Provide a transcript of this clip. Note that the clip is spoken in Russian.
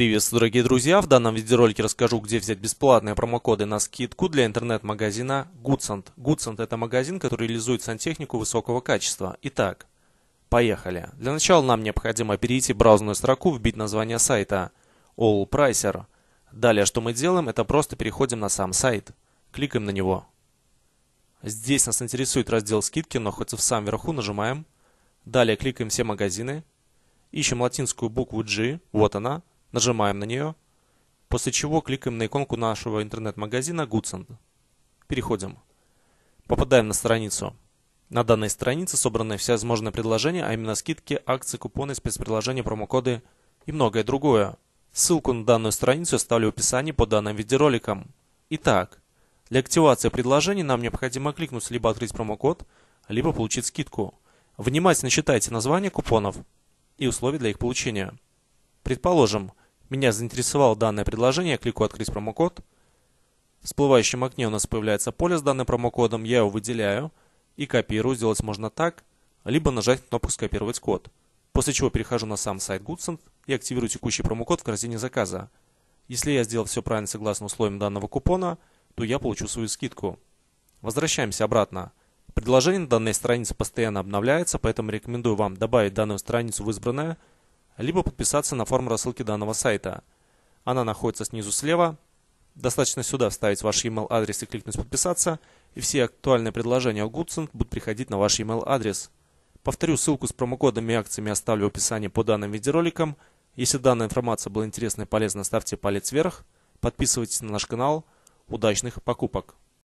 Приветствую, дорогие друзья! В данном видеоролике расскажу, где взять бесплатные промокоды на скидку для интернет-магазина Goodsend. Goodsend – это магазин, который реализует сантехнику высокого качества. Итак, поехали. Для начала нам необходимо перейти в браузерную строку, вбить название сайта AllPricer. Далее, что мы делаем, это просто переходим на сам сайт. Кликаем на него. Здесь нас интересует раздел «Скидки», но хоть в самом верху нажимаем. Далее кликаем «Все магазины». Ищем латинскую букву G, вот она, Нажимаем на нее, после чего кликаем на иконку нашего интернет-магазина Goodsend. Переходим. Попадаем на страницу. На данной странице собраны все возможные предложения, а именно скидки, акции, купоны, спецпредложения, промокоды и многое другое. Ссылку на данную страницу я оставлю в описании под данным видеороликом. Итак, для активации предложений нам необходимо кликнуть либо открыть промокод, либо получить скидку. Внимательно читайте названия купонов и условия для их получения. Предположим, меня заинтересовало данное предложение, я кликаю «Открыть промокод». В всплывающем окне у нас появляется поле с данным промокодом, я его выделяю и копирую. Сделать можно так, либо нажать кнопку «Скопировать код». После чего перехожу на сам сайт Goodson и активирую текущий промокод в корзине заказа. Если я сделал все правильно согласно условиям данного купона, то я получу свою скидку. Возвращаемся обратно. Предложение на данной странице постоянно обновляется, поэтому рекомендую вам добавить данную страницу в избранное – либо подписаться на форму рассылки данного сайта. Она находится снизу слева. Достаточно сюда вставить ваш email адрес и кликнуть «Подписаться», и все актуальные предложения Goodson будут приходить на ваш email адрес. Повторю, ссылку с промокодами и акциями оставлю в описании по данным видеороликам. Если данная информация была интересна и полезна, ставьте палец вверх, подписывайтесь на наш канал. Удачных покупок!